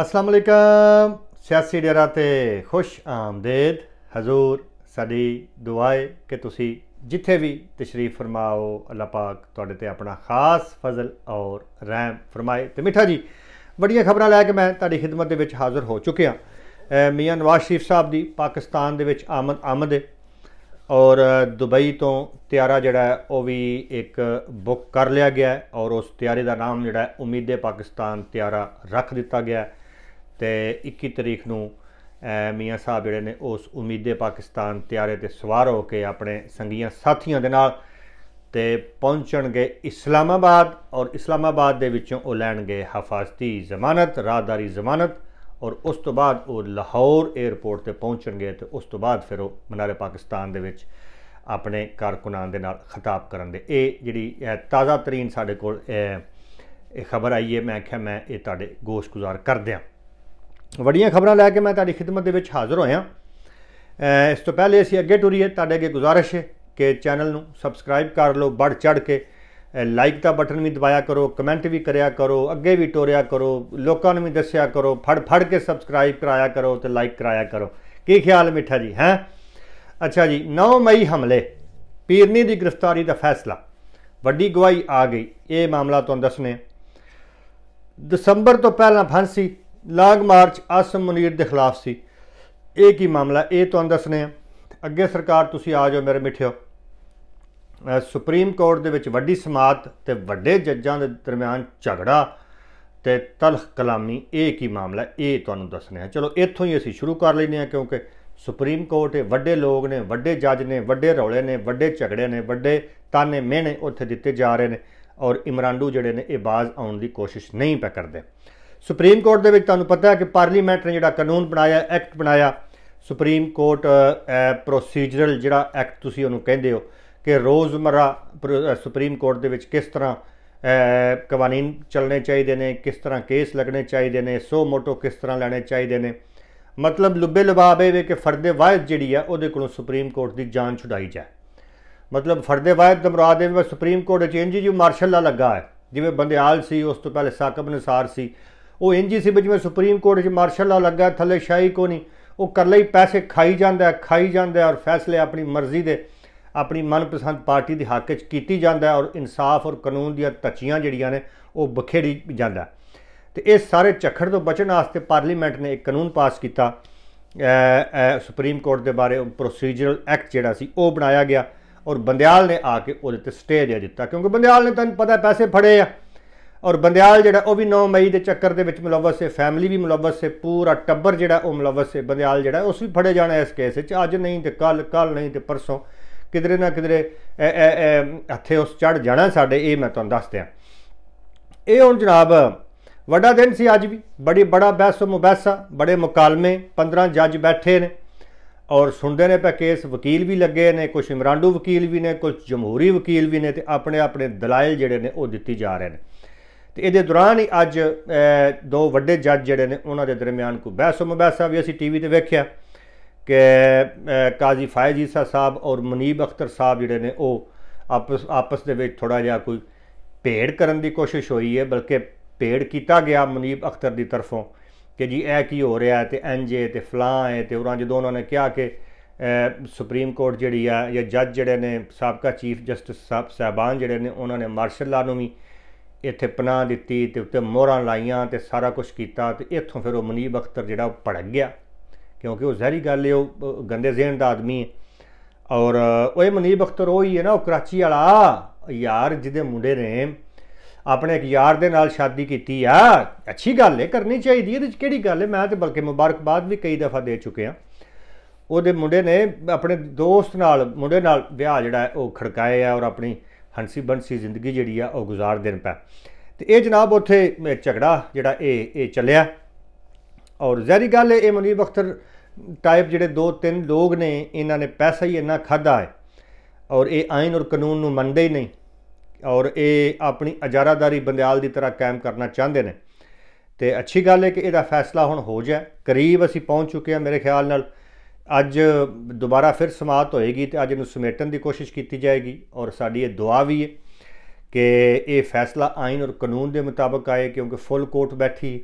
ਅਸਲਾਮ ਅਲੈਕਮ ਸਿਆਸੀ ਡੇਰਾ ਤੇ ਖੁਸ਼ ਆਮਦੇਦ ਹਜ਼ੂਰ ਸਾਡੀ ਦੁਆਏ ਕਿ ਤੁਸੀਂ ਜਿੱਥੇ ਵੀ ਤਸ਼ਰੀਫ ਫਰਮਾਓ ਅੱਲਾ ਪਾਕ ਤੁਹਾਡੇ ਤੇ ਆਪਣਾ ਖਾਸ ਫਜ਼ਲ ਔਰ ਰਹਿਮ ਫਰਮਾਏ ਤੇ ਮਿੱਠਾ ਜੀ ਵੱਡੀਆਂ ਖਬਰਾਂ ਲੈ ਕੇ ਮੈਂ ਤੁਹਾਡੀ ਖidmat ਦੇ ਵਿੱਚ ਹਾਜ਼ਰ ਹੋ ਚੁੱਕਿਆ ਮੀਆਂ ਨਵਾਜ਼ ਸ਼ਰੀਫ ਸਾਹਿਬ ਦੀ ਪਾਕਿਸਤਾਨ ਦੇ ਵਿੱਚ ਆਮਦ ਆਮਦ ਔਰ ਦੁਬਈ ਤੋਂ ਤਿਆਰਾ ਜਿਹੜਾ ਉਹ ਵੀ ਇੱਕ ਬੁੱਕ ਕਰ ਲਿਆ ਗਿਆ ਔਰ ਉਸ ਤਿਆਰੇ ਦਾ ਨਾਮ ਜਿਹੜਾ ਉਮੀਦੇ ਪਾਕਿਸਤਾਨ ਤਿਆਰਾ ਰੱਖ ਦਿੱਤਾ ਗਿਆ ਹੈ ਤੇ 21 ਤਰੀਕ ਨੂੰ ਮੀਆਂ ਸਾਹਿਬ ਜਿਹੜੇ ਨੇ ਉਸ ਉਮੀਦੇ ਪਾਕਿਸਤਾਨ ਤਿਆਰੇ ਤੇ ਸਵਾਰ ਹੋ ਕੇ ਆਪਣੇ ਸੰਗੀਆਂ ਸਾਥੀਆਂ ਦੇ ਨਾਲ ਤੇ ਪਹੁੰਚਣਗੇ ਇਸਲਾਮਾਬਾਦ ਔਰ ਇਸਲਾਮਾਬਾਦ ਦੇ ਵਿੱਚੋਂ ਉਹ ਲੈਣਗੇ ਹਫਾਜ਼ਤੀ ਜ਼ਮਾਨਤ ਰਾਦਾਰੀ ਜ਼ਮਾਨਤ ਔਰ ਉਸ ਤੋਂ ਬਾਅਦ ਉਹ ਲਾਹੌਰ 에ਅਰਪੋਰਟ ਤੇ ਪਹੁੰਚਣਗੇ ਤੇ ਉਸ ਤੋਂ ਬਾਅਦ ਫਿਰ ਉਹ ਮਨਾਰੇ ਪਾਕਿਸਤਾਨ ਦੇ ਵਿੱਚ ਆਪਣੇ ਕਾਰਕੁਨਾਂ ਦੇ ਨਾਲ ਖਿਤਾਬ ਕਰਨ ਦੇ ਇਹ ਜਿਹੜੀ ਤਾਜ਼ਾ ਤਰੀਨ ਸਾਡੇ ਕੋਲ ਇਹ ਖਬਰ ਆਈ ਹੈ ਮੈਂ ਕਿਹਾ ਮੈਂ ਇਹ ਤੁਹਾਡੇ ਗੋਸ਼ਗੁਜ਼ਾਰ ਕਰ ਦਿਆਂ ਵੱਡੀਆਂ ਖਬਰਾਂ ਲੈ ਕੇ ਮੈਂ ਤੁਹਾਡੀ ਖidmat ਦੇ ਵਿੱਚ ਹਾਜ਼ਰ ਹੋਇਆ ਇਸ ਤੋਂ ਪਹਿਲੇ ਅਸੀਂ ਅੱਗੇ ਟੁਰੀਏ ਤੁਹਾਡੇ ਅੱਗੇ ਗੁਜ਼ਾਰਿਸ਼ ਹੈ ਕਿ ਚੈਨਲ ਨੂੰ ਸਬਸਕ੍ਰਾਈਬ ਕਰ ਲਓ ਵੱਡ ਚੜ ਕੇ ਲਾਈਕ ਦਾ ਬਟਨ ਵੀ ਦਬਾਇਆ ਕਰੋ ਕਮੈਂਟ ਵੀ ਕਰਿਆ ਕਰੋ ਅੱਗੇ ਵੀ ਟੋਰਿਆ ਕਰੋ ਲੋਕਾਂ ਨੂੰ ਵੀ ਦੱਸਿਆ ਕਰੋ ਫੜ ਫੜ ਕੇ ਸਬਸਕ੍ਰਾਈਬ ਕਰਾਇਆ ਕਰੋ ਤੇ ਲਾਈਕ ਕਰਾਇਆ ਕਰੋ ਕੀ ਖਿਆਲ ਮਿੱਠਾ ਜੀ ਹੈ ਅੱਛਾ ਜੀ 9 ਮਈ ਹਮਲੇ ਪੀਰਨੀ ਦੀ ਗ੍ਰਿਫਤਾਰੀ ਦਾ ਫੈਸਲਾ ਵੱਡੀ ਗਵਾਹੀ ਆ ਗਈ ਇਹ ਮਾਮਲਾ ਤੁਹਾਨੂੰ ਦੱਸਨੇ ਦਸੰਬਰ ਤੋਂ ਪਹਿਲਾਂ ਫਾਂਸੀ ਲਾਂਗ ਮਾਰਚ ਆਸਮ ਮੁਨੀਰ ਦੇ ਖਿਲਾਫ ਸੀ ਇਹ ਕੀ ਮਾਮਲਾ ਇਹ ਤੁਹਾਨੂੰ ਦੱਸਨੇ ਆ ਅੱਗੇ ਸਰਕਾਰ ਤੁਸੀਂ ਆ ਜਾਓ ਮੇਰੇ ਮਿੱਠਿਓ ਸੁਪਰੀਮ ਕੋਰਟ ਦੇ ਵਿੱਚ ਵੱਡੀ ਸਮਾਤ ਤੇ ਵੱਡੇ ਜੱਜਾਂ ਦੇ ਦਰਮਿਆਨ ਝਗੜਾ ਤੇ ਤਲਖ ਕਲਾਮੀ ਇਹ ਕੀ ਮਾਮਲਾ ਇਹ ਤੁਹਾਨੂੰ ਦੱਸਨੇ ਆ ਚਲੋ ਇੱਥੋਂ ਹੀ ਅਸੀਂ ਸ਼ੁਰੂ ਕਰ ਲੈਨੇ ਆ ਕਿਉਂਕਿ ਸੁਪਰੀਮ ਕੋਰਟ ਦੇ ਵੱਡੇ ਲੋਕ ਨੇ ਵੱਡੇ ਜੱਜ ਨੇ ਵੱਡੇ ਰੌਲੇ ਨੇ ਵੱਡੇ ਝਗੜੇ ਨੇ ਵੱਡੇ ਤਾਨੇ ਮਿਹਣੇ ਉੱਥੇ ਦਿੱਤੇ ਜਾ ਰਹੇ ਨੇ ਔਰ ਇਮਰਾਂਡੂ ਜਿਹੜੇ ਨੇ ਇਹ ਬਾਜ਼ ਆਉਣ ਦੀ ਕੋਸ਼ਿਸ਼ ਨਹੀਂ ਪੈ ਕਰਦੇ ਸੁਪਰੀਮ ਕੋਰਟ ਦੇ ਵਿੱਚ ਤੁਹਾਨੂੰ ਪਤਾ ਹੈ ਕਿ ਪਾਰਲੀਮੈਂਟ ਨੇ ਜਿਹੜਾ ਕਾਨੂੰਨ ਬਣਾਇਆ ਐਕਟ ਬਣਾਇਆ ਸੁਪਰੀਮ ਕੋਰਟ ਪ੍ਰੋਸੀਜਰਲ ਜਿਹੜਾ ਐਕਟ ਤੁਸੀਂ ਉਹਨੂੰ ਕਹਿੰਦੇ ਹੋ ਕਿ ਰੋਜ਼ਮਰਾ ਸੁਪਰੀਮ ਕੋਰਟ ਦੇ ਵਿੱਚ ਕਿਸ ਤਰ੍ਹਾਂ ਕਾਨੂੰਨ ਚੱਲਣੇ ਚਾਹੀਦੇ ਨੇ ਕਿਸ ਤਰ੍ਹਾਂ ਕੇਸ ਲੱਗਣੇ ਚਾਹੀਦੇ ਨੇ ਸੋ ਮੋਟੋ ਕਿਸ ਤਰ੍ਹਾਂ ਲੈਣੇ ਚਾਹੀਦੇ ਨੇ ਮਤਲਬ ਲੁੱਬੇ ਲਬਾਬੇ ਵੇ ਕਿ ਫਰਦੇ ਵਾਇਦ ਜਿਹੜੀ ਆ ਉਹਦੇ ਕੋਲੋਂ ਸੁਪਰੀਮ ਕੋਰਟ ਦੀ ਜਾਨ ਛੁਡਾਈ ਜਾ ਮਤਲਬ ਫਰਦੇ ਵਾਇਦ ਦਾ ਇਹ ਵੇ ਸੁਪਰੀਮ ਕੋਰਟ ਚ ਇੰਜ ਜੀ ਮਾਰਸ਼ਲ ਲਾ ਲੱਗਾ ਹੈ ਜਿਵੇਂ ਆਲ ਸੀ ਉਸ ਤੋਂ ਪਹਿਲੇ ਸਾਕਬ ਅਨਸਾਰ ਸੀ ਉਹ ਇੰਜ ਹੀ ਸੀ ਜਿਵੇਂ ਸੁਪਰੀਮ ਕੋਰਟ 'ਚ ਮਾਰਸ਼ਲ ਲਾ ਲੱਗਾ ਥੱਲੇ ਸ਼ਾਹੀ ਕੋ ਨਹੀਂ ਉਹ ਕਰ ਲਈ ਪੈਸੇ ਖਾਈ ਜਾਂਦਾ ਖਾਈ ਜਾਂਦਾ ਔਰ ਫੈਸਲੇ ਆਪਣੀ ਮਰਜ਼ੀ ਦੇ ਆਪਣੀ ਮਨਪਸੰਦ ਪਾਰਟੀ ਦੇ ਹੱਕ 'ਚ ਕੀਤੀ ਜਾਂਦਾ ਔਰ ਇਨਸਾਫ ਔਰ ਕਾਨੂੰਨ ਦੀਆਂ ਤੱਚੀਆਂ ਜਿਹੜੀਆਂ ਨੇ ਉਹ ਬਖੇੜੀ ਜਾਂਦਾ ਤੇ ਇਹ ਸਾਰੇ ਝਖੜ ਤੋਂ ਬਚਣ ਵਾਸਤੇ ਪਾਰਲੀਮੈਂਟ ਨੇ ਇੱਕ ਕਾਨੂੰਨ ਪਾਸ ਕੀਤਾ ਸੁਪਰੀਮ ਕੋਰਟ ਦੇ ਬਾਰੇ ਪ੍ਰੋਸੀਜਰਲ ਐਕਟ ਜਿਹੜਾ ਸੀ ਉਹ ਬਣਾਇਆ ਗਿਆ ਔਰ ਬੰਦਿਆਲ ਨੇ ਆ ਕੇ ਉਹਦੇ ਤੇ ਸਟੇ ਦੇ ਦਿੱਤਾ ਕਿਉਂਕਿ ਬੰਦਿਆਲ ਨੇ ਤੁਹਾਨੂੰ ਪਤਾ ਪੈਸੇ ਫੜੇ ਆ ਔਰ ਬੰਦਿਆਲ ਜਿਹੜਾ ਉਹ ਵੀ 9 ਮਈ ਦੇ ਚੱਕਰ ਦੇ ਵਿੱਚ ਮਲਵਸ ਸੇ ਫੈਮਿਲੀ ਵੀ ਮਲਵਸ ਸੇ ਪੂਰਾ ਟੱਬਰ ਜਿਹੜਾ ਉਹ ਮਲਵਸ ਸੇ ਬੰਦਿਆਲ ਜਿਹੜਾ ਉਸ ਵੀ ਫੜੇ ਜਾਣਾ ਇਸ ਕੇਸ ਵਿੱਚ ਅੱਜ ਨਹੀਂ ਤੇ ਕੱਲ ਕੱਲ ਨਹੀਂ ਤੇ ਪਰਸੋਂ ਕਿਧਰੇ ਨਾ ਕਿਧਰੇ ਹੱਥੇ ਉਸ ਚੜ ਜਾਣਾ ਸਾਡੇ ਇਹ ਮੈਂ ਤੁਹਾਨੂੰ ਦੱਸ ਦਿਆਂ ਇਹ ਹੁਣ ਜਨਾਬ ਵੱਡਾ ਦਿਨ ਸੀ ਅੱਜ ਵੀ ਬੜੀ ਬੜਾ ਬਹਿਸ ਮੁਬਹਿਸਾ ਬੜੇ ਮੁਕਾਲਮੇ 15 ਜੱਜ ਬੈਠੇ ਨੇ ਔਰ ਸੁਣਦੇ ਨੇ ਪੈ ਕੇਸ ਵਕੀਲ ਵੀ ਲੱਗੇ ਨੇ ਕੁਝ ਇਮਰਾਂਡੂ ਵਕੀਲ ਵੀ ਨੇ ਕੁਝ ਜਮਹੂਰੀ ਵਕੀਲ ਵੀ ਨੇ ਤੇ ਆਪਣੇ ਆਪਣੇ ਦਲਾਇਲ ਜਿਹੜੇ ਨੇ ਉਹ ਦਿੱਤੀ ਜਾ ਰਹੇ ਨੇ ਤੇ ਇਹਦੇ ਦੌਰਾਨ ਹੀ ਅੱਜ ਦੋ ਵੱਡੇ ਜੱਜ ਜਿਹੜੇ ਨੇ ਉਹਨਾਂ ਦੇ ਦਰਮਿਆਨ ਕੋਈ ਬਹਿਸੋ ਮਬਹਿਸਾ ਵੀ ਅਸੀਂ ਟੀਵੀ ਤੇ ਵੇਖਿਆ ਕਿ ਕਾਜ਼ੀ ਫਾਇਜ਼ ਸਾਹਿਬ ਔਰ ਮਨੀਬ ਅਖਤਰ ਸਾਹਿਬ ਜਿਹੜੇ ਨੇ ਉਹ ਆਪਸ ਆਪਸ ਦੇ ਵਿੱਚ ਥੋੜਾ ਜਿਹਾ ਕੋਈ ਭੇੜ ਕਰਨ ਦੀ ਕੋਸ਼ਿਸ਼ ਹੋਈ ਹੈ ਬਲਕਿ ਭੇੜ ਕੀਤਾ ਗਿਆ ਮਨੀਬ ਅਖਤਰ ਦੀ ਤਰਫੋਂ ਕਿ ਜੀ ਇਹ ਕੀ ਹੋ ਰਿਹਾ ਹੈ ਤੇ ਐਨਜੇ ਤੇ ਫਲਾਂ ਹੈ ਤੇ ਉਹਨਾਂ ਜਦੋਂ ਉਹਨਾਂ ਨੇ ਕਿਹਾ ਕਿ ਸੁਪਰੀਮ ਕੋਰਟ ਜਿਹੜੀ ਆ ਜਾਂ ਜੱਜ ਜਿਹੜੇ ਨੇ ਸਾਬਕਾ ਚੀਫ ਜਸਟਿਸ ਸਾਹਿਬਾਨ ਜਿਹੜੇ ਨੇ ਉਹਨਾਂ ਨੇ ਮਾਰਸ਼ਲ ਲਾ ਨੂੰ ਵੀ ਇੱਥੇ ਪਨਾਹ ਦਿੱਤੀ ਤੇ ਉੱਤੇ ਮੋਹਰਾਂ ਲਾਈਆਂ ਤੇ ਸਾਰਾ ਕੁਝ ਕੀਤਾ ਤੇ ਇੱਥੋਂ ਫਿਰ ਉਹ ਮਨੀਬ ਅਖਤਰ ਜਿਹੜਾ ਭੜਕ ਗਿਆ ਕਿਉਂਕਿ ਉਹ ਜ਼ਹਿਰੀ ਗੱਲ ਹੈ ਉਹ ਗੰਦੇ ਜ਼ਿਹਨ ਦਾ ਆਦਮੀ ਹੈ ਔਰ ਉਹ ਇਹ ਮਨੀਬ ਅਖਤਰ ਉਹ ਹੀ ਹੈ ਨਾ ਉਹ ਕਰਾਚੀ ਵਾਲਾ ਯਾਰ ਜਿਹਦੇ ਮੁੰਡੇ ਨੇ ਆਪਣੇ ਇੱਕ ਯਾਰ ਦੇ ਨਾਲ ਸ਼ਾਦੀ ਕੀਤੀ ਆ ਅੱਛੀ ਗੱਲ ਹੈ ਕਰਨੀ ਚਾਹੀਦੀ ਹੈ ਇਹਦੇ ਵਿੱਚ ਕਿਹੜੀ ਗੱਲ ਹੈ ਮੈਂ ਤੇ ਬਲਕਿ ਮੁਬਾਰਕਬਾਦ ਵੀ ਕਈ ਦਫਾ ਦੇ ਚੁੱਕੇ ਆ ਉਹਦੇ ਮੁੰਡੇ ਨੇ ਆਪਣੇ ਦੋਸਤ ਨਾਲ ਮੁੰਡੇ ਨਾਲ ਵਿਆਹ ਜਿਹੜਾ ਉਹ ਖੜਕਾਏ ਆ ਔਰ ਆਪਣੀ ਹੰਸੀ ਬੰਸੀ ਜ਼ਿੰਦਗੀ ਜਿਹੜੀ ਆ ਉਹ ਗੁਜ਼ਾਰ ਦੇਣ ਪੈ ਤੇ ਇਹ ਜਨਾਬ ਉੱਥੇ ਝਗੜਾ ਜਿਹੜਾ ਇਹ ਇਹ ਚੱਲਿਆ ਔਰ ਜ਼ਹਿਰੀ ਗੱਲ ਇਹ ਮਨੀਬ ਅਖਤਰ ਟਾਈਪ ਜਿਹੜੇ ਦੋ ਤਿੰਨ ਲੋਕ ਨੇ ਇਹਨਾਂ ਨੇ ਪੈਸਾ ਹੀ ਇੰਨਾ ਖਾਦਾ ਹੈ ਔਰ ਇਹ ਆਇਨ ਔਰ ਕਾਨੂੰਨ ਨੂੰ ਮੰਨਦੇ ਹੀ ਨਹੀਂ ਔਰ ਇਹ ਆਪਣੀ ਅਜਾਰਾਦਾਰੀ ਬੰਦਿਆਲ ਦੀ ਤਰ੍ਹਾਂ ਕਾਇਮ ਕਰਨਾ ਚਾਹੁੰਦੇ ਨੇ ਤੇ ਅੱਛੀ ਗੱਲ ਹੈ ਕਿ ਇਹਦਾ ਫੈਸਲਾ ਹੁਣ ਹੋ ਜਾਏ ਕਰੀਬ ਅਸੀਂ ਪਹੁੰਚ ਚੁੱਕੇ ਹਾਂ ਮੇਰੇ ਖਿਆਲ ਨਾਲ ਅੱਜ ਦੁਬਾਰਾ ਫਿਰ ਸਮਾਤ ਹੋਏਗੀ ਤੇ ਅੱਜ ਇਹਨੂੰ ਸਮੇਟਣ ਦੀ ਕੋਸ਼ਿਸ਼ ਕੀਤੀ ਜਾਏਗੀ ਔਰ ਸਾਡੀ ਇਹ ਦੁਆ ਵੀ ਹੈ ਕਿ ਇਹ ਫੈਸਲਾ ਆਇਨ ਔਰ ਕਾਨੂੰਨ ਦੇ ਮੁਤਾਬਕ ਆਏ ਕਿਉਂਕਿ ਫੁੱਲ ਕੋਰਟ ਬੈਠੀ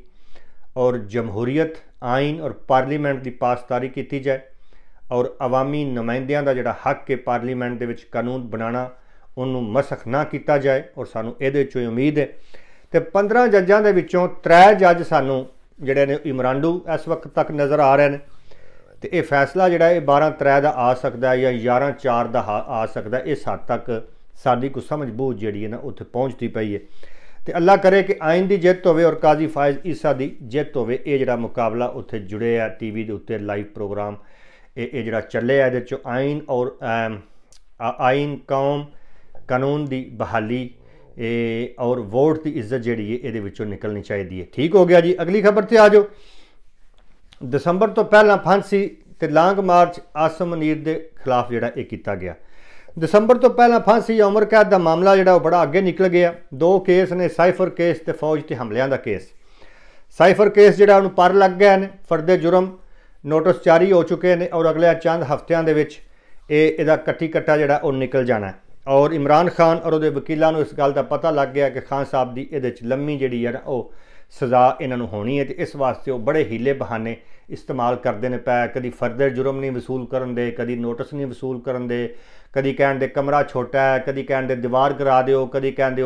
ਔਰ ਜਮਹੂਰੀਅਤ ਆਇਨ ਔਰ ਪਾਰਲੀਮੈਂਟ ਦੀ ਪਾਸਦਾਰੀ ਕੀਤੀ ਜਾਏ ਔਰ ਆਵਾਮੀ ਨੁਮਾਇੰਦਿਆਂ ਦਾ ਜਿਹੜਾ ਹੱਕ ਹੈ ਪਾਰਲੀਮੈਂਟ ਦੇ ਵਿੱਚ ਕਾਨੂੰਨ ਬਣਾਉਣਾ ਉਹਨੂੰ ਮਸਖ ਨਾ ਕੀਤਾ ਜਾਏ ਔਰ ਸਾਨੂੰ ਇਹਦੇ ਚੋਂ ਉਮੀਦ ਹੈ ਤੇ 15 ਜੱਜਾਂ ਦੇ ਵਿੱਚੋਂ 3 ਜੱਜ ਸਾਨੂੰ ਜਿਹੜੇ ਨੇ ਇਮਰਾਂਡੂ ਇਸ ਵਕਤ ਤੱਕ ਨਜ਼ਰ ਆ ਰਹੇ ਨੇ ਤੇ ਇਹ ਫੈਸਲਾ ਜਿਹੜਾ ਇਹ 12 ਤਰੇ ਦਾ ਆ ਸਕਦਾ ਹੈ ਜਾਂ 11 4 ਦਾ ਆ ਸਕਦਾ ਇਸ ਹੱਦ ਤੱਕ ਸਾਡੀ ਕੋ ਸਮਝ ਬੂਝ ਜਿਹੜੀ ਹੈ ਨਾ ਉੱਥੇ ਪਹੁੰਚਦੀ ਪਈ ਹੈ ਤੇ ਅੱਲਾ ਕਰੇ ਕਿ ਆਇਨ ਦੀ ਜਿੱਤ ਹੋਵੇ ਔਰ ਕਾਜ਼ੀ ਫਾਇਜ਼ ਈਸਾ ਦੀ ਜਿੱਤ ਹੋਵੇ ਇਹ ਜਿਹੜਾ ਮੁਕਾਬਲਾ ਉੱਥੇ ਜੁੜੇ ਆ ਟੀਵੀ ਦੇ ਉੱਤੇ ਲਾਈਵ ਪ੍ਰੋਗਰਾਮ ਇਹ ਇਹ ਜਿਹੜਾ ਚੱਲੇ ਆ ਇਹਦੇ ਚ ਆਇਨ ਔਰ ਆਇਨ ਕੌਮ ਕਾਨੂੰਨ ਦੀ ਬਹਾਲੀ ਇਹ ਔਰ ਵੋਟ ਦੀ ਇੱਜ਼ਤ ਜਿਹੜੀ ਹੈ ਇਹਦੇ ਵਿੱਚੋਂ ਨਿਕਲਣੀ ਚਾਹੀਦੀ ਹੈ ਠੀਕ ਹੋ ਗਿਆ ਜੀ ਅਗਲੀ ਖਬਰ ਤੇ ਆ ਜਾਓ ਦਸੰਬਰ ਤੋਂ ਪਹਿਲਾਂ ਫਾਂਸੀ ਤੇ ਲਾਂਗ ਮਾਰਚ ਆਸਮ ਮਨੀਰ ਦੇ ਖਿਲਾਫ ਜਿਹੜਾ ਇਹ ਕੀਤਾ ਗਿਆ ਦਸੰਬਰ ਤੋਂ ਪਹਿਲਾਂ ਫਾਂਸੀ ਜਾਂ ਉਮਰ ਕੈਦ ਦਾ ਮਾਮਲਾ ਜਿਹੜਾ ਉਹ ਬੜਾ ਅੱਗੇ ਨਿਕਲ ਗਿਆ ਦੋ ਕੇਸ ਨੇ ਸਾਈਫਰ ਕੇਸ ਤੇ ਫੌਜ ਤੇ ਹਮਲਿਆਂ ਦਾ ਕੇਸ ਸਾਈਫਰ ਕੇਸ ਜਿਹੜਾ ਉਹਨੂੰ ਪਰ ਲੱਗ ਗਿਆ ਨੇ ਫਰਦੇ ਜੁਰਮ ਨੋਟਿਸ ਜਾਰੀ ਹੋ ਚੁੱਕੇ ਨੇ ਔਰ ਅਗਲੇ ਚੰਦ ਹਫ਼ਤਿਆਂ ਦੇ ਵਿੱਚ ਇਹ ਇਹਦਾ ਕੱਟੀ ਕੱਟਾ ਜਿਹੜਾ ਉਹ ਨਿਕਲ ਜਾਣਾ ਔਰ ਇਮਰਾਨ ਖਾਨ ਔਰ ਉਹਦੇ ਵਕੀਲਾਂ ਨੂੰ ਇਸ ਗੱਲ ਦਾ ਪਤਾ ਲੱਗ ਗਿਆ ਕਿ ਖਾਨ ਸਾਹਿਬ ਦੀ ਇਹਦੇ ਵਿੱਚ ਲੰਮੀ ਜਿਹੜੀ ਹੈ ਨਾ ਉਹ ਸਜ਼ਾ ਇਹਨਾਂ ਨੂੰ ਹੋਣੀ ਹੈ ਤੇ ਇਸ ਵਾਸਤੇ ਉਹ ਬੜੇ ਹੀਲੇ ਬਹਾਨੇ ਇਸਤੇਮਾਲ ਕਰਦੇ ਨੇ ਪੈ ਕਦੀ ਫਰਦਰ ਜੁਰਮ ਨਹੀਂ ਵਸੂਲ ਕਰਨ ਦੇ ਕਦੀ ਨੋਟਿਸ ਨਹੀਂ ਵਸੂਲ ਕਰਨ ਦੇ ਕਦੀ ਕਹਿਣ ਦੇ ਕਮਰਾ ਛੋਟਾ ਹੈ ਕਦੀ ਕਹਿਣ ਦੇ ਦੀਵਾਰ ਕਰਾ ਦਿਓ ਕਦੀ ਕਹਿੰਦੇ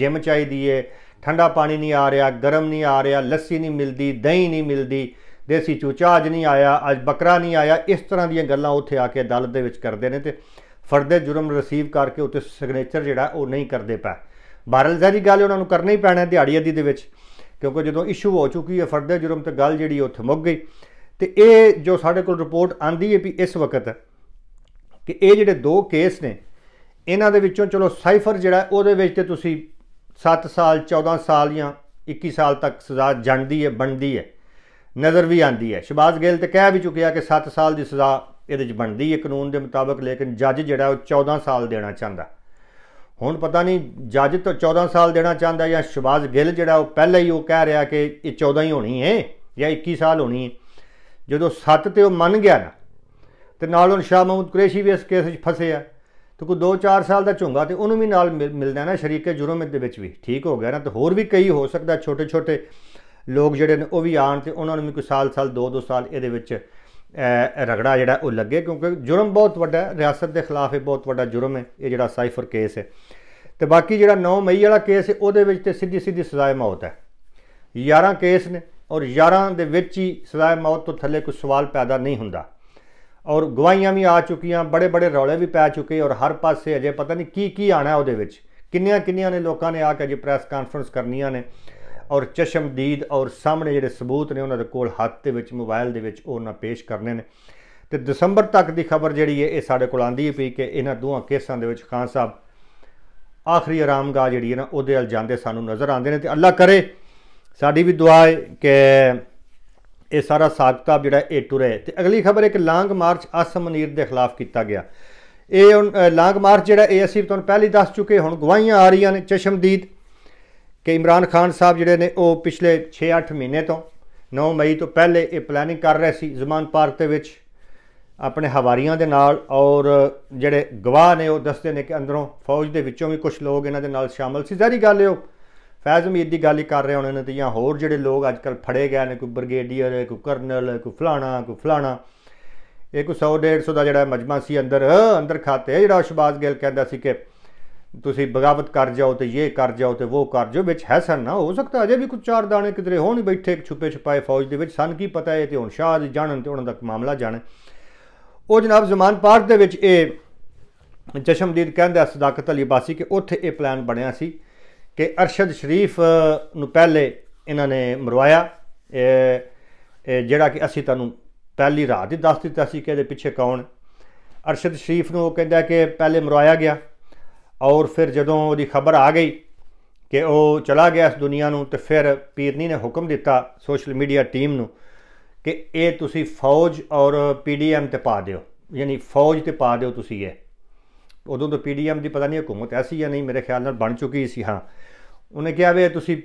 ਜਿਮ ਚਾਹੀਦੀ ਏ ਠੰਡਾ ਪਾਣੀ ਨਹੀਂ ਆ ਰਿਹਾ ਗਰਮ ਨਹੀਂ ਆ ਰਿਹਾ ਲੱਸੀ ਨਹੀਂ ਮਿਲਦੀ ਦਹੀਂ ਨਹੀਂ ਮਿਲਦੀ ਦੇਸੀ ਚੂਚਾ ਅੱਜ ਨਹੀਂ ਆਇਆ ਅੱਜ ਬੱਕਰਾ ਨਹੀਂ ਆਇਆ ਇਸ ਤਰ੍ਹਾਂ ਦੀਆਂ ਗੱਲਾਂ ਉੱਥੇ ਆ ਕੇ ਅਦਾਲਤ ਦੇ ਵਿੱਚ ਕਰਦੇ ਨੇ ਤੇ ਫਰਦੇ ਜੁਰਮ ਰਿਸੀਵ ਕਰਕੇ ਉੱਤੇ ਸਿਗਨੇਚਰ ਜਿਹੜਾ ਉਹ ਨਹੀਂ ਕਰਦੇ ਪਾ ਬਾਰਲ ਜ਼ਾਰੀ ਗੱਲ ਉਹਨਾਂ ਨੂੰ ਕਰਨਾ ਹੀ ਪੈਣਾ ਦਿਹਾੜੀ ਅਦੀ ਦੇ ਵਿੱਚ ਕਿਉਂਕਿ ਜਦੋਂ ਇਸ਼ੂ ਹੋ ਚੁੱਕੀ ਹੈ ਫਰਦੇ ਜੁਰਮ ਤੇ ਗੱਲ ਜਿਹੜੀ ਉੱਥੇ ਮੁੱਕ ਗਈ ਤੇ ਇਹ ਜੋ ਸਾਡੇ ਕੋਲ ਰਿਪੋਰਟ ਆਂਦੀ ਹੈ ਵੀ ਇਸ ਵਕਤ ਕਿ ਇਹ ਜਿਹੜੇ ਦੋ ਕੇਸ ਨੇ ਇਹਨਾਂ ਦੇ ਵਿੱਚੋਂ ਚਲੋ ਸਾਈਫਰ ਜਿਹੜਾ ਉਹਦੇ ਵਿੱਚ ਤੇ ਤੁਸੀਂ 7 ਸਾਲ 14 ਸਾਲ ਜਾਂ 21 ਸਾਲ ਤੱਕ ਸਜ਼ਾ ਜਾਂਦੀ ਹੈ ਬਣਦੀ ਹੈ ਨਜ਼ਰ ਵੀ ਆਂਦੀ ਹੈ ਸ਼ਬਾਜ਼ ਗੇਲ ਤੇ ਕਹਿ ਵੀ ਚੁੱਕਿਆ ਕਿ 7 ਸਾਲ ਦੀ ਸਜ਼ਾ ਇਹਦੇ ਵਿੱਚ ਬਣਦੀ ਹੈ ਕਾਨੂੰਨ ਦੇ ਮੁਤਾਬਕ ਲੇਕਿਨ ਜੱਜ ਜਿਹੜਾ ਉਹ 14 ਸਾਲ ਦੇਣਾ ਚਾਹੁੰਦਾ ਹੁਣ ਪਤਾ ਨਹੀਂ ਜੱਜ ਤੋਂ 14 ਸਾਲ ਦੇਣਾ ਚਾਹੁੰਦਾ ਜਾਂ ਸ਼ਬਾਜ਼ ਗਿੱਲ ਜਿਹੜਾ ਉਹ ਪਹਿਲਾਂ ਹੀ ਉਹ ਕਹਿ ਰਿਹਾ ਕਿ ਇਹ 14 ਹੀ ਹੋਣੀ ਹੈ ਜਾਂ 21 ਸਾਲ ਹੋਣੀ ਹੈ ਜਦੋਂ 7 ਤੇ ਉਹ ਮੰਨ ਗਿਆ ਨਾ ਤੇ ਨਾਲ ਉਹ ਸ਼ਾਹ ਮਹਮੂਦ ਕੁਰੇਸ਼ੀ ਵੀ ਇਸ ਕੇਸ ਵਿੱਚ ਫਸੇ ਆ ਤੇ ਕੋਈ 2-4 ਸਾਲ ਦਾ ਝੁੰਗਾ ਤੇ ਉਹਨੂੰ ਵੀ ਨਾਲ ਮਿਲਦਾ ਨਾ ਸ਼ਰੀਕੇ ਜੁਰਮ ਦੇ ਵਿੱਚ ਵੀ ਠੀਕ ਹੋ ਗਿਆ ਨਾ ਤੇ ਹੋਰ ਵੀ ਕਈ ਹੋ ਸਕਦਾ ਛੋਟੇ-ਛੋਟੇ ਲੋਕ ਜਿਹੜੇ ਨੇ ਉਹ ਵੀ ਆਣ ਤੇ ਉਹਨਾਂ ਨੂੰ ਵੀ ਕੋਈ ਸਾਲ-ਸਾਲ 2-2 ਸਾਲ ਇਹਦੇ ਵਿੱਚ ਰਗੜਾ ਜਿਹੜਾ ਉਹ ਲੱਗੇ ਕਿਉਂਕਿ ਜੁਰਮ ਬਹੁਤ ਵੱਡਾ ਹੈ ਰਿਆਸਤ ਦੇ ਖਿਲਾਫ ਇਹ ਬਹੁਤ ਵੱਡਾ ਜੁਰਮ ਹੈ ਇਹ ਜਿਹੜਾ ਸਾਈਫਰ ਕੇਸ ਹੈ ਤੇ ਬਾਕੀ ਜਿਹੜਾ 9 ਮਈ ਵਾਲਾ ਕੇਸ ਹੈ ਉਹਦੇ ਵਿੱਚ ਤੇ ਸਿੱਧੀ ਸਿੱਧੀ ਸਜ਼ਾਏ ਮੌਤ ਹੈ 11 ਕੇਸ ਨੇ ਔਰ 11 ਦੇ ਵਿੱਚ ਹੀ ਸਜ਼ਾਏ ਮੌਤ ਤੋਂ ਥੱਲੇ ਕੋਈ ਸਵਾਲ ਪੈਦਾ ਨਹੀਂ ਹੁੰਦਾ ਔਰ ਗਵਾਹੀਆਂ ਵੀ ਆ ਚੁੱਕੀਆਂ ਬੜੇ ਬੜੇ ਰੌਲੇ ਵੀ ਪੈ ਚੁੱਕੇ ਔਰ ਹਰ ਪਾਸੇ ਅਜੇ ਪਤਾ ਨਹੀਂ ਕੀ ਕੀ ਆਣਾ ਉਹਦੇ ਵਿੱਚ ਕਿੰਨੀਆਂ ਕਿੰਨੀਆਂ ਨੇ ਲੋਕਾਂ ਨੇ ਆ ਕੇ ਅਜੇ ਪ੍ਰੈਸ ਕਾਨਫਰੰਸ ਕਰਨੀਆਂ ਨੇ ਔਰ ਚਸ਼ਮਦੀਦ ਔਰ ਸਾਹਮਣੇ ਜਿਹੜੇ ਸਬੂਤ ਨੇ ਉਹਨਾਂ ਦੇ ਕੋਲ ਹੱਥ ਦੇ ਵਿੱਚ ਮੋਬਾਈਲ ਦੇ ਵਿੱਚ ਉਹਨਾਂ ਪੇਸ਼ ਕਰਨੇ ਨੇ ਤੇ ਦਸੰਬਰ ਤੱਕ ਦੀ ਖਬਰ ਜਿਹੜੀ ਹੈ ਇਹ ਸਾਡੇ ਕੋਲ ਆਂਦੀ ਹੈ ਵੀ ਕਿ ਇਹਨਾਂ ਦੋਹਾਂ ਕੇਸਾਂ ਦੇ ਵਿੱਚ ਖਾਨ ਸਾਹਿਬ ਆਖਰੀ ਆਰਾਮਗਾਹ ਜਿਹੜੀ ਹੈ ਨਾ ਉਹਦੇ ਹਲ ਜਾਂਦੇ ਸਾਨੂੰ ਨਜ਼ਰ ਆਉਂਦੇ ਨੇ ਤੇ ਅੱਲਾ ਕਰੇ ਸਾਡੀ ਵੀ ਦੁਆ ਹੈ ਕਿ ਇਹ ਸਾਰਾ ਸਾਖਤਾ ਜਿਹੜਾ ਇਹ ਟੁਰੇ ਤੇ ਅਗਲੀ ਖਬਰ ਇੱਕ ਲਾਂਗ ਮਾਰਚ ਅਸਮਨੀਰ ਮਨੀਰ ਦੇ ਖਿਲਾਫ ਕੀਤਾ ਗਿਆ ਇਹ ਲਾਂਗ ਮਾਰਚ ਜਿਹੜਾ ਇਹ ਅਸੀਂ ਤੁਹਾਨੂੰ ਪਹਿਲੀ ਦੱਸ ਚੁੱਕੇ ਹੁਣ ਗਵਾਹੀਆਂ ਆ ਰਹੀਆਂ ਨੇ ਚਸ਼ਮਦੀਦ ਕਿ ਇਮਰਾਨ ਖਾਨ ਸਾਹਿਬ ਜਿਹੜੇ ਨੇ ਉਹ ਪਿਛਲੇ 6-8 ਮਹੀਨੇ ਤੋਂ 9 ਮਈ ਤੋਂ ਪਹਿਲੇ ਇਹ ਪਲੈਨਿੰਗ ਕਰ ਰਹੇ ਸੀ ਜ਼ਮਾਨ ਪਾਰਕ ਦੇ ਵਿੱਚ ਆਪਣੇ ਹਵਾਰੀਆਂ ਦੇ ਨਾਲ ਔਰ ਜਿਹੜੇ ਗਵਾਹ ਨੇ ਉਹ ਦੱਸਦੇ ਨੇ ਕਿ ਅੰਦਰੋਂ ਫੌਜ ਦੇ ਵਿੱਚੋਂ ਵੀ ਕੁਝ ਲੋਕ ਇਹਨਾਂ ਦੇ ਨਾਲ ਸ਼ਾਮਲ ਸੀ ਜ਼ਾਰੀ ਗੱਲ ਹੈ ਉਹ ਫੈਜ਼ ਉਮੀਦ ਦੀ ਗੱਲ ਹੀ ਕਰ ਰਹੇ ਉਹਨਾਂ ਨੇ ਤੇ ਜਾਂ ਹੋਰ ਜਿਹੜੇ ਲੋਕ ਅੱਜਕੱਲ ਫੜੇ ਗਏ ਨੇ ਕੋਈ ਬ੍ਰਿਗੇਡੀਅਰ ਹੈ ਕੋਈ ਕਰਨਲ ਹੈ ਕੋਈ ਫਲਾਣਾ ਕੋਈ ਫਲਾਣਾ ਇਹ ਕੋ 100 150 ਦਾ ਜਿਹੜਾ ਮਜਮਾ ਸੀ ਅੰਦਰ ਅੰਦਰ ਖਾਤੇ ਜਿਹੜਾ ਸ਼ਬਾਜ਼ ਗਿਲ ਕਹਿੰਦਾ ਸੀ ਕਿ ਤੁਸੀਂ ਬਗਾਵਤ ਕਰ ਜਾਓ ਤੇ ਇਹ ਕਰ ਜਾਓ ਤੇ ਉਹ ਕਰ ਜਾਓ ਵਿੱਚ ਹੈ ਸਨ ਨਾ ਹੋ ਸਕਦਾ ਅਜੇ ਵੀ ਕੁਝ ਚਾਰ ਦਾਣੇ ਕਿਧਰੇ ਹੋਣ ਬੈਠੇ ਇੱਕ ਛੁਪੇ ਛਪਾਏ ਫੌਜ ਦੇ ਵਿੱਚ ਸਨ ਕੀ ਪਤਾ ਹੈ ਤੇ ਹੁਣ ਸ਼ਾਹ ਦੀ ਜਾਣਨ ਤੇ ਉਹਨਾਂ ਦਾ ਮਾਮਲਾ ਜਾਣੇ ਉਹ ਜਨਾਬ ਜ਼ਮਾਨ ਪਾਰਕ ਦੇ ਵਿੱਚ ਇਹ ਜਸ਼ਮਦੀਦ ਕਹਿੰਦਾ ਸਦਾਕਤ ਅਲੀ ਬਾਸੀ ਕਿ ਉੱਥੇ ਇਹ ਪਲਾਨ ਬਣਿਆ ਸੀ ਕਿ ਅਰਸ਼ਦ ਸ਼ਰੀਫ ਨੂੰ ਪਹਿਲੇ ਇਹਨਾਂ ਨੇ ਮਰਵਾਇਆ ਇਹ ਜਿਹੜਾ ਕਿ ਅਸੀਂ ਤੁਹਾਨੂੰ ਪਹਿਲੀ ਰਾਤ ਹੀ ਦੱਸ ਦਿੱਤਾ ਸੀ ਕਿ ਇਹਦੇ ਪਿੱਛੇ ਕੌਣ ਅਰਸ਼ਦ ਸ਼ਰੀਫ ਨੂੰ ਉਹ ਕਹਿੰਦਾ ਕਿ ਪਹਿਲੇ ਮਰਵਾਇਆ ਗਿਆ ਔਰ ਫਿਰ ਜਦੋਂ ਉਹਦੀ ਖਬਰ ਆ ਗਈ ਕਿ ਉਹ ਚਲਾ ਗਿਆ ਇਸ ਦੁਨੀਆ ਨੂੰ ਤੇ ਫਿਰ ਪੀਰਨੀ ਨੇ ਹੁਕਮ ਦਿੱਤਾ ਸੋਸ਼ਲ ਮੀਡੀਆ ਟੀਮ ਨੂੰ ਕਿ ਇਹ ਤੁਸੀਂ ਫੌਜ ਔਰ ਪੀਡੀਐਮ ਤੇ ਪਾ ਦਿਓ ਯਾਨੀ ਫੌਜ ਤੇ ਪਾ ਦਿਓ ਤੁਸੀਂ ਇਹ ਉਦੋਂ ਤੋਂ ਪੀਡੀਐਮ ਦੀ ਪਤਾ ਨਹੀਂ ਹਕੂਮਤ ਐਸੀ ਜਾਂ ਨਹੀਂ ਮੇਰੇ ਖਿਆਲ ਨਾਲ ਬਣ ਚੁੱਕੀ ਸੀ ਹਾਂ ਉਹਨੇ ਕਿਹਾ ਵੀ ਤੁਸੀਂ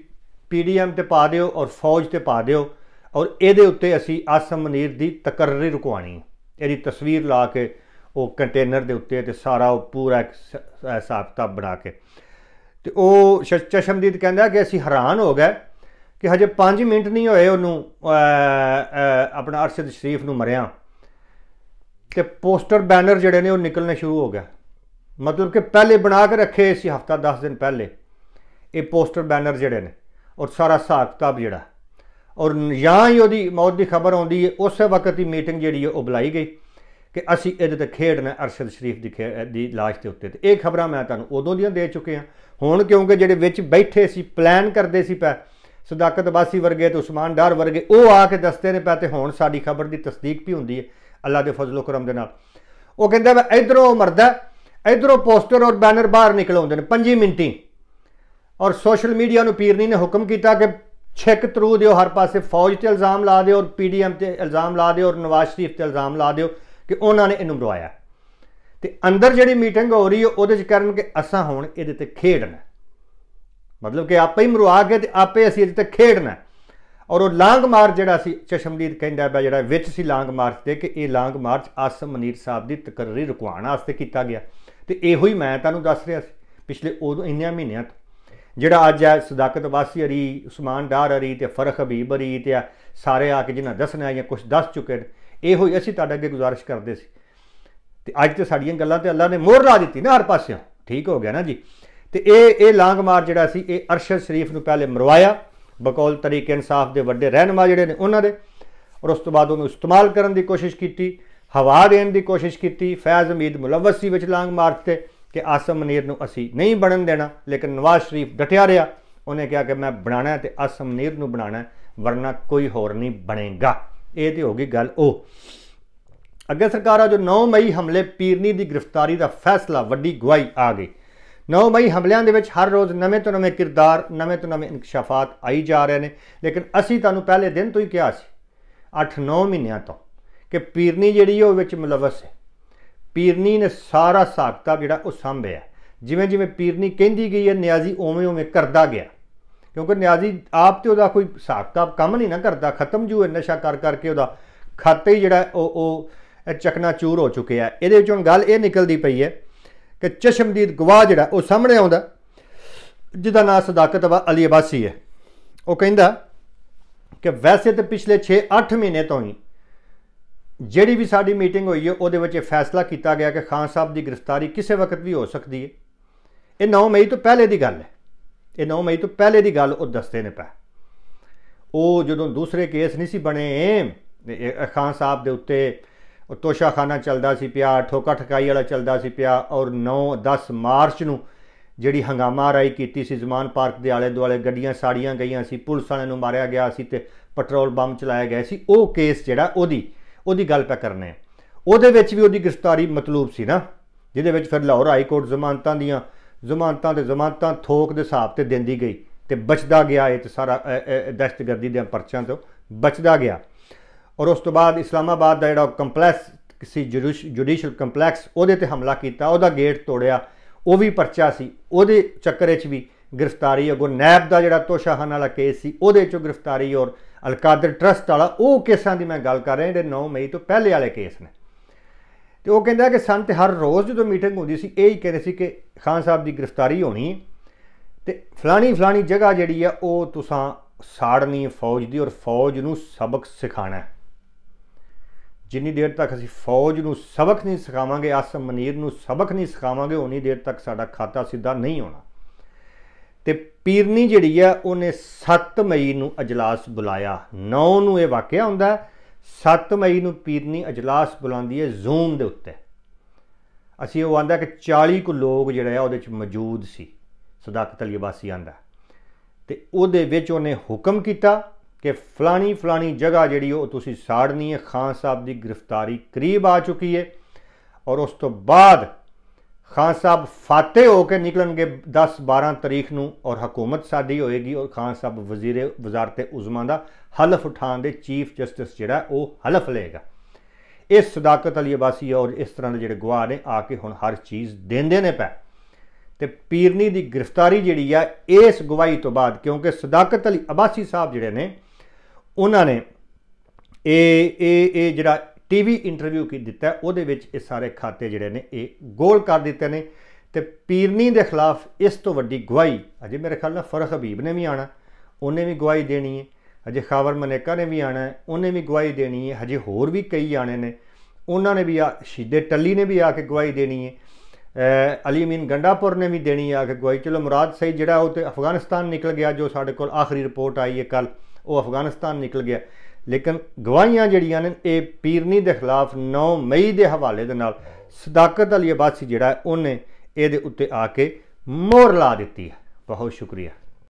ਪੀਡੀਐਮ ਤੇ ਪਾ ਦਿਓ ਔਰ ਫੌਜ ਤੇ ਪਾ ਦਿਓ ਔਰ ਇਹਦੇ ਉੱਤੇ ਅਸੀਂ ਆਸਮ ਮਨੀਰ ਦੀ ਤਕਰਰੀ ਰੁਕਵਾਣੀ ਇਹਦੀ ਤਸਵੀਰ ਲਾ ਕੇ ਉਹ ਕੰਟੇਨਰ ਦੇ ਉੱਤੇ ਤੇ ਸਾਰਾ ਉਹ ਪੂਰਾ ਹਿਸਾਬ ਕਿਤਾਬ ਬਣਾ ਕੇ ਤੇ ਉਹ ਚਸ਼ਮਦੀਦ ਕਹਿੰਦਾ ਕਿ ਅਸੀਂ ਹੈਰਾਨ ਹੋ ਗਏ ਕਿ ਹਜੇ 5 ਮਿੰਟ ਨਹੀਂ ਹੋਏ ਉਹਨੂੰ ਆਪਣਾ ਅਰਸ਼ਦ ਸ਼ਰੀਫ ਨੂੰ ਮਰਿਆ ਤੇ ਪੋਸਟਰ ਬੈਨਰ ਜਿਹੜੇ ਨੇ ਉਹ ਨਿਕਲਣੇ ਸ਼ੁਰੂ ਹੋ ਗਏ ਮਤਲਬ ਕਿ ਪਹਿਲੇ ਬਣਾ ਕੇ ਰੱਖੇ ਸੀ ਹਫਤਾ 10 ਦਿਨ ਪਹਿਲੇ ਇਹ ਪੋਸਟਰ ਬੈਨਰ ਜਿਹੜੇ ਨੇ ਔਰ ਸਾਰਾ ਹਿਸਾਬ ਕਿਤਾਬ ਜਿਹੜਾ ਔਰ ਜਾਂ ਹੀ ਉਹਦੀ ਮੌਤ ਦੀ ਖਬਰ ਆਉਂਦੀ ਹੈ ਉਸੇ ਵਕਤ ਹੀ ਮੀਟਿੰਗ ਜਿਹੜੀ ਹੈ ਉਹ ਬੁਲਾਈ ਗਈ ਕਿ ਅਸੀਂ ਇਹਦੇ ਤੇ ਖੇਡਣਾ ਅਰਸ਼ਦ ਸ਼ਰੀਫ ਦੀ ਦੀ ਲਾਸ਼ ਦੇ ਉੱਤੇ ਤੇ ਇਹ ਖਬਰਾਂ ਮੈਂ ਤੁਹਾਨੂੰ ਉਦੋਂ ਦੀਆਂ ਦੇ ਚੁੱਕੇ ਹਾਂ ਹੁਣ ਕਿਉਂਕਿ ਜਿਹੜੇ ਵਿੱਚ ਬੈਠੇ ਸੀ ਪਲਾਨ ਕਰਦੇ ਸੀ ਪੈ ਸਦਾਕਤ ਬਾਸੀ ਵਰਗੇ ਤੇ ਉਸਮਾਨ ਡਾਰ ਵਰਗੇ ਉਹ ਆ ਕੇ ਦੱਸਦੇ ਨੇ ਪੈ ਤੇ ਹੁਣ ਸਾਡੀ ਖਬਰ ਦੀ ਤਸਦੀਕ ਵੀ ਹੁੰਦੀ ਹੈ ਅੱਲਾ ਦੇ ਫਜ਼ਲੋ ਕਰਮ ਦੇ ਨਾਲ ਉਹ ਕਹਿੰਦਾ ਮੈਂ ਇਧਰੋਂ ਮਰਦਾ ਇਧਰੋਂ ਪੋਸਟਰ ਔਰ ਬੈਨਰ ਬਾਹਰ ਨਿਕਲਉਂਦੇ ਨੇ 5 ਮਿੰਟੀ ਔਰ ਸੋਸ਼ਲ ਮੀਡੀਆ ਨੂੰ ਪੀਰਨੀ ਨੇ ਹੁਕਮ ਕੀਤਾ ਕਿ ਛੇਕ ਤਰੂ ਦਿਓ ਹਰ ਪਾਸੇ ਫੌਜ ਤੇ ਇਲਜ਼ਾਮ ਲਾ ਦਿਓ ਔਰ ਪੀਡੀਐਮ ਤੇ ਇਲਜ਼ਾਮ ਲਾ ਦਿਓ ਔਰ ਨਵਾਜ਼ ਸ਼ਰੀਫ ਤੇ ਇਲਜ਼ਾਮ ਲਾ ਦਿਓ ਕਿ ਉਹਨਾਂ ਨੇ ਇਹਨੂੰ ਬੁਲਾਇਆ ਤੇ ਅੰਦਰ ਜਿਹੜੀ ਮੀਟਿੰਗ ਹੋ ਰਹੀ ਹੈ ਉਹਦੇ 'ਚ ਕਰਨ ਕਿ ਅਸਾਂ ਹੁਣ ਇਹਦੇ ਤੇ ਖੇਡਣਾ ਮਤਲਬ ਕਿ ਆਪੇ ਹੀ ਮਰਵਾ ਕੇ ਤੇ ਆਪੇ ਅਸੀਂ ਇਹਦੇ ਤੇ ਖੇਡਣਾ ਔਰ ਉਹ ਲਾਂਗ ਮਾਰਚ ਜਿਹੜਾ ਸੀ ਚਸ਼ਮਦੀਦ ਕਹਿੰਦਾ ਹੈ ਜਿਹੜਾ ਵਿੱਚ ਸੀ ਲਾਂਗ ਮਾਰਚ ਦੇ ਕਿ ਇਹ ਲਾਂਗ ਮਾਰਚ ਆਸਮ ਮਨੀਰ ਸਾਹਿਬ ਦੀ ਤਕਰਰੀ ਰੁਕਵਾਉਣ ਵਾਸਤੇ ਕੀਤਾ ਗਿਆ ਤੇ ਇਹੋ ਹੀ ਮੈਂ ਤੁਹਾਨੂੰ ਦੱਸ ਰਿਹਾ ਸੀ ਪਿਛਲੇ ਉਦੋਂ ਇੰਨਿਆਂ ਮਹੀਨਿਆਂ ਤੋਂ ਜਿਹੜਾ ਅੱਜ ਹੈ ਸਦਾਕਤ ਵਾਸੀ ਅਰੀ ਉਸਮਾਨ ਡਾਰ ਅਰੀ ਤੇ ਫਰਖ ਹਬੀਬ ਅਰੀ ਤੇ ਸਾਰੇ ਆ ਕੇ ਜਿਨ੍ਹਾਂ ਦੱਸਣਾ ਜਾਂ ਕੁਝ ਦੱਸ ਚੁੱਕੇ ਨੇ ਇਹੋ ਹੀ ਅਸੀਂ ਤੁਹਾਡੇ ਅੱਗੇ ਗੁਜ਼ਾਰਿਸ਼ ਕਰਦੇ ਸੀ ਤੇ ਅੱਜ ਤੇ ਸਾਡੀਆਂ ਗੱਲਾਂ ਤੇ ਅੱਲਾ ਨੇ ਮੋਹਰ ਲਾ ਦਿੱਤੀ ਨਾ ਹਰ ਪਾਸਿਓਂ ਠੀਕ ਹੋ ਗਿਆ ਨਾ ਜੀ ਤੇ ਇਹ ਇਹ ਲਾਂਗ ਮਾਰ ਜਿਹੜਾ ਸੀ ਇਹ ਅਰਸ਼ਦ ਸ਼ਰੀਫ ਨੂੰ ਪਹਿਲੇ ਮਰਵਾਇਆ ਬਕੌਲ ਤਰੀਕੇ ਇਨਸਾਫ ਦੇ ਵੱਡੇ ਰਹਿਨਮਾ ਜਿਹੜੇ ਨੇ ਉਹਨਾਂ ਦੇ ਔਰ ਉਸ ਤੋਂ ਬਾਅਦ ਉਹਨੂੰ ਇਸਤੇਮਾਲ ਕਰਨ ਦੀ ਕੋਸ਼ਿਸ਼ ਕੀਤੀ ਹਵਾ ਦੇਣ ਦੀ ਕੋਸ਼ਿਸ਼ ਕੀਤੀ ਫੈਜ਼ ਅਮੀਦ ਮੁਲਵਸੀ ਵਿੱਚ ਲਾਂਗ ਮਾਰ ਤੇ ਕਿ ਆਸਮ ਮਨੀਰ ਨੂੰ ਅਸੀਂ ਨਹੀਂ ਬਣਨ ਦੇਣਾ ਲੇਕਿਨ ਨਵਾਜ਼ ਸ਼ਰੀਫ ਡਟਿਆ ਰਿਹਾ ਉਹਨੇ ਕਿਹਾ ਕਿ ਮੈਂ ਬਣਾਣਾ ਤੇ ਆਸਮ ਮਨੀਰ ਨੂੰ ਬਣਾਣਾ ਵਰਨਾ ਕੋਈ ਹੋਰ ਨਹੀਂ ਬਣੇਗਾ ਇਹ ਤੇ ਹੋ ਗਈ ਗੱਲ ਉਹ ਅੱਗੇ ਸਰਕਾਰ ਆ ਜੋ 9 ਮਈ ਹਮਲੇ ਪੀਰਨੀ ਦੀ ਗ੍ਰਿਫਤਾਰੀ ਦਾ ਫੈਸਲਾ ਵੱਡੀ ਗਵਾਹੀ ਆ ਗਈ 9 ਮਈ ਹਮਲਿਆਂ ਦੇ ਵਿੱਚ ਹਰ ਰੋਜ਼ ਨਵੇਂ ਤੋਂ ਨਵੇਂ ਕਿਰਦਾਰ ਨਵੇਂ ਤੋਂ ਨਵੇਂ ਇਨਕਸ਼ਾਫਾਤ ਆਈ ਜਾ ਰਹੇ ਨੇ ਲੇਕਿਨ ਅਸੀਂ ਤੁਹਾਨੂੰ ਪਹਿਲੇ ਦਿਨ ਤੋਂ ਹੀ ਕਿਹਾ ਸੀ 8-9 ਮਹੀਨਿਆਂ ਤੋਂ ਕਿ ਪੀਰਨੀ ਜਿਹੜੀ ਉਹ ਵਿੱਚ ਮਲਵਸ ਹੈ ਪੀਰਨੀ ਨੇ ਸਾਰਾ ਸਾਖਤਾ ਜਿਹੜਾ ਉਹ ਸੰਭਿਆ ਜਿਵੇਂ ਜਿਵੇਂ ਪੀਰਨੀ ਕਹਿੰਦੀ ਗਈ ਹੈ ਨਿਆਜ਼ੀ ਓਵੇਂ ਓਵੇਂ ਕਰਦਾ ਗਿਆ ਕਿਉਂਕਿ ਨਿਆਜ਼ੀ ਆਪ ਤੇ ਉਹਦਾ ਕੋਈ ਸਾਖਤਾ ਕੰਮ ਨਹੀਂ ਨਾ ਕਰਦਾ ਖਤਮ ਜੂ ਨਸ਼ਾ ਕਰ ਕਰਕੇ ਉਹਦਾ ਖਾਤੇ ਹੀ ਜਿਹੜਾ ਉਹ ਉਹ ਚਕਨਾ ਚੂਰ ਹੋ ਚੁੱਕਿਆ ਇਹਦੇ ਵਿੱਚੋਂ ਗੱਲ ਇਹ ਨਿਕਲਦੀ ਪਈ ਹੈ ਕਿ ਚਸ਼ਮਦੀਦ ਗਵਾਹ ਜਿਹੜਾ ਉਹ ਸਾਹਮਣੇ ਆਉਂਦਾ ਜਿਹਦਾ ਨਾਮ ਸਦਾਕਤ ਵਾ ਅਲੀ ਅਬਾਸੀ ਹੈ ਉਹ ਕਹਿੰਦਾ ਕਿ ਵੈਸੇ ਤੇ ਪਿਛਲੇ 6-8 ਮਹੀਨੇ ਤੋਂ ਹੀ ਜਿਹੜੀ ਵੀ ਸਾਡੀ ਮੀਟਿੰਗ ਹੋਈ ਹੈ ਉਹਦੇ ਵਿੱਚ ਇਹ ਫੈਸਲਾ ਕੀਤਾ ਗਿਆ ਕਿ ਖਾਨ ਸਾਹਿਬ ਦੀ ਗ੍ਰਿਫਤਾਰੀ ਕਿਸੇ ਵਕਤ ਵੀ ਹੋ ਸਕਦੀ ਹੈ ਇਹ 9 ਮਈ ਤੋਂ ਪਹਿਲੇ ਦੀ ਗੱਲ ਹੈ ਇਹ 9 ਮਈ ਤੋਂ ਪਹਿਲੇ ਦੀ ਗੱਲ ਉਹ ਦੱਸਦੇ ਨੇ ਪਾ ਉਹ ਜਦੋਂ ਦੂਸਰੇ ਕੇਸ ਨਹੀਂ ਸੀ ਬਣੇ ਖਾਨ ਸਾਹਿਬ ਦੇ ਉੱਤੇ ਤੋਸ਼ਾਖਾਨਾ ਚੱਲਦਾ ਸੀ ਪਿਆ ਠੋਕਾ ਠਕਾਈ ਵਾਲਾ ਚੱਲਦਾ ਸੀ ਪਿਆ ਔਰ 9 10 ਮਾਰਚ ਨੂੰ ਜਿਹੜੀ ਹੰਗਾਮਾ ਰਾਈ ਕੀਤੀ ਸੀ ਜ਼ਮਾਨ ਪਾਰਕ ਦੇ ਆਲੇ ਦੁਆਲੇ ਗੱਡੀਆਂ ਸਾੜੀਆਂ ਗਈਆਂ ਸੀ ਪੁਲਿਸ ਵਾਲਿਆਂ ਨੂੰ ਮਾਰਿਆ ਗਿਆ ਸੀ ਤੇ ਪੈਟਰੋਲ ਬੰਬ ਚਲਾਇਆ ਗਿਆ ਸੀ ਉਹ ਕੇਸ ਜਿਹੜਾ ਉਹਦੀ ਉਹਦੀ ਗੱਲ ਪੈ ਕਰਨੇ ਉਹਦੇ ਵਿੱਚ ਵੀ ਉਹਦੀ ਗ੍ਰਿਫਤਾਰੀ ਮਤਲੂਬ ਸੀ ਨਾ ਜਿਹਦੇ ਵਿੱਚ ਫਿਰ ਲਾਹੌਰ ਹਾਈ ਕੋਰਟ ਜ਼ਮਾਨਤਾਂ ਦੀਆਂ ਜ਼ਮਾਨਤਾਂ ਤੇ ਜ਼ਮਾਨਤਾਂ ਥੋਕ ਦੇ ਹਿਸਾਬ ਤੇ ਦਿੰਦੀ ਗਈ ਤੇ ਬਚਦਾ ਗਿਆ ਇਹ ਤੇ ਸਾਰਾ ਦਸ਼ਤਗਰਦੀ ਦੇ ਪਰਚਾਂ ਤੋਂ ਬਚਦਾ ਗਿਆ ਔਰ ਉਸ ਤੋਂ ਬਾਅਦ ਇਸਲਾਮਾਬਾਦ ਦਾ ਜਿਹੜਾ ਕੰਪਲੈਕਸ ਕਿਸੇ ਜੁਡੀਸ਼ੀਅਲ ਕੰਪਲੈਕਸ ਉਹਦੇ ਤੇ ਹਮਲਾ ਕੀਤਾ ਉਹਦਾ ਗੇਟ ਤੋੜਿਆ ਉਹ ਵੀ ਪਰਚਾ ਸੀ ਉਹਦੇ ਚੱਕਰ ਵਿੱਚ ਵੀ ਗ੍ਰਿਫਤਾਰੀ ਅਗੋ ਨੈਬ ਦਾ ਜਿਹੜਾ ਤੋਸ਼ਾਹਨ ਵਾਲਾ ਕੇਸ ਸੀ ਉਹਦੇ ਚੋਂ ਗ੍ਰਿਫਤਾਰੀ ਔਰ ਅਲਕਾਦਰ ਟਰਸਟ ਵਾਲਾ ਉਹ ਕੇਸਾਂ ਦੀ ਮੈਂ ਗੱਲ ਕਰ ਰਿਹਾ ਜਿਹੜੇ 9 ਮਈ ਤੋਂ ਪਹਿਲੇ ਵਾਲੇ ਕੇਸ ਨੇ ਤੇ ਉਹ ਕਹਿੰਦਾ ਕਿ ਸੰਤ ਹਰ ਰੋਜ਼ ਜਦੋਂ ਮੀਟਿੰਗ ਹੁੰਦੀ ਸੀ ਇਹ ਹੀ ਕਹਿੰਦੇ ਸੀ ਕਿ ਖਾਨ ਸਾਹਿਬ ਦੀ ਗ੍ਰਿਫਤਾਰੀ ਹੋਣੀ ਤੇ ਫਲਾਣੀ ਫਲਾਣੀ ਜਗ੍ਹਾ ਜਿਹੜੀ ਆ ਉਹ ਤੁਸੀਂ ਸਾੜਨੀ ਫੌਜ ਦੀ ਔਰ ਫੌਜ ਨੂੰ ਸਬਕ ਸਿਖਾਣਾ ਜਿੰਨੀ ਦੇਰ ਤੱਕ ਅਸੀਂ ਫੌਜ ਨੂੰ ਸਬਕ ਨਹੀਂ ਸਿਖਾਵਾਂਗੇ ਆਸਮ ਮਨੀਰ ਨੂੰ ਸਬਕ ਨਹੀਂ ਸਿਖਾਵਾਂਗੇ ਉਨੀ ਦੇਰ ਤੱਕ ਸਾਡਾ ਖਾਤਾ ਸਿੱਧਾ ਨਹੀਂ ਹੋਣਾ ਤੇ ਪੀਰਨੀ ਜਿਹੜੀ ਆ ਉਹਨੇ 7 ਮਈ ਨੂੰ ਅਜਲਾਸ ਬੁਲਾਇਆ 9 ਨੂੰ ਇਹ ਵਾਕਿਆ ਹੁੰਦਾ 7 ਮਈ ਨੂੰ ਪੀਰਨੀ اجلاس ਬੁਲਾਉਂਦੀ ਹੈ ਜ਼ੂਮ ਦੇ ਉੱਤੇ ਅਸੀਂ ਉਹ ਆਂਦਾ ਕਿ 40 ਕੁ ਲੋਕ ਜਿਹੜਾ ਆ ਉਹਦੇ ਵਿੱਚ ਮੌਜੂਦ ਸੀ ਸਦਾਕਤ ਅਲੀ ਬਾਸੀ ਆਂਦਾ ਤੇ ਉਹਦੇ ਵਿੱਚ ਉਹਨੇ ਹੁਕਮ ਕੀਤਾ ਕਿ ਫਲਾਣੀ ਫਲਾਣੀ ਜਗ੍ਹਾ ਜਿਹੜੀ ਉਹ ਤੁਸੀਂ ਸਾੜਨੀ ਹੈ ਖਾਨ ਸਾਹਿਬ ਦੀ ਗ੍ਰਿਫਤਾਰੀ ਕਰੀਬ ਆ ਚੁੱਕੀ ਹੈ ਔਰ ਉਸ ਤੋਂ ਬਾਅਦ ਖਾਨ ਸਾਹਿਬ ਫਾਤੇ ਹੋ ਕੇ ਨਿਕਲਣਗੇ 10 12 ਤਰੀਕ ਨੂੰ ਔਰ ਹਕੂਮਤ ਸਾਡੀ ਹੋਏਗੀ ਔਰ ਖਾਨ ਸਾਹਿਬ ਵਜ਼ੀਰ ਵਜ਼ਾਰਤ ਉਜ਼ਮਾ ਦਾ ਹਲਫ ਉਠਾਣ ਦੇ ਚੀਫ ਜਸਟਿਸ ਜਿਹੜਾ ਉਹ ਹਲਫ ਲਏਗਾ ਇਸ ਸਦਾਕਤ ਅਲੀ ਅਬਾਸੀ ਔਰ ਇਸ ਤਰ੍ਹਾਂ ਦੇ ਜਿਹੜੇ ਗਵਾਹ ਨੇ ਆ ਕੇ ਹੁਣ ਹਰ ਚੀਜ਼ ਦੇਂਦੇ ਨੇ ਪੈ ਤੇ ਪੀਰਨੀ ਦੀ ਗ੍ਰਿਫਤਾਰੀ ਜਿਹੜੀ ਆ ਇਸ ਗਵਾਹੀ ਤੋਂ ਬਾਅਦ ਕਿਉਂਕਿ ਸਦਾਕਤ ਅਲੀ ਅਬਾਸੀ ਸਾਹਿਬ ਜਿਹੜੇ ਨੇ ਉਹਨਾਂ ਨੇ ਇਹ ਇਹ ਇਹ ਜਿਹੜਾ ਟੀਵੀ ਇੰਟਰਵਿਊ ਕੀ ਦਿੱਤਾ ਉਹਦੇ ਵਿੱਚ ਇਹ ਸਾਰੇ ਖਾਤੇ ਜਿਹੜੇ ਨੇ ਇਹ ਗੋਲ ਕਰ ਦਿੱਤੇ ਨੇ ਤੇ ਪੀਰਨੀ ਦੇ ਖਿਲਾਫ ਇਸ ਤੋਂ ਵੱਡੀ ਗਵਾਹੀ ਅਜੇ ਮੇਰੇ ਖਿਆਲ ਨਾਲ ਫਰਖ ਹਬੀਬ ਨੇ ਵੀ ਆਣਾ ਉਹਨੇ ਵੀ ਗਵਾਹੀ ਦੇਣੀ ਹੈ ਅਜੇ ਖਾਵਰ ਮਨੇਕਾ ਨੇ ਵੀ ਆਣਾ ਉਹਨੇ ਵੀ ਗਵਾਹੀ ਦੇਣੀ ਹੈ ਅਜੇ ਹੋਰ ਵੀ ਕਈ ਆਣੇ ਨੇ ਉਹਨਾਂ ਨੇ ਵੀ ਆ ਸ਼ੀਦੇ ਟੱਲੀ ਨੇ ਵੀ ਆ ਕੇ ਗਵਾਹੀ ਦੇਣੀ ਹੈ ਅਲੀ ਮੀਨ ਗੰਡਾਪੁਰ ਨੇ ਵੀ ਦੇਣੀ ਆ ਕੇ ਗਵਾਹੀ ਚਲੋ ਮੁਰਾਦ ਸਹੀ ਜਿਹੜਾ ਉਹ ਤੇ ਅਫਗਾਨਿਸਤਾਨ ਨਿਕਲ ਗਿਆ ਜੋ ਸਾਡੇ ਕੋਲ ਆਖਰੀ ਰਿਪੋਰਟ ਆਈ ਹੈ ਕੱਲ ਉਹ ਅਫਗਾਨਿਸਤਾਨ ਨਿਕਲ ਗਿਆ ਲੇਕਿਨ ਗਵਾਹੀਆਂ ਜਿਹੜੀਆਂ ਨੇ ਇਹ ਪੀਰਨੀ ਦੇ ਖਿਲਾਫ 9 ਮਈ ਦੇ ਹਵਾਲੇ ਦੇ ਨਾਲ ਸਦਾਕਤ ਅਲੀ ਅਬਾਸੀ ਜਿਹੜਾ ਉਹਨੇ ਇਹਦੇ ਉੱਤੇ ਆ ਕੇ ਮੋਹਰ ਲਾ ਦਿੱਤੀ ਹੈ ਬਹੁਤ ਸ਼ੁਕਰੀਆ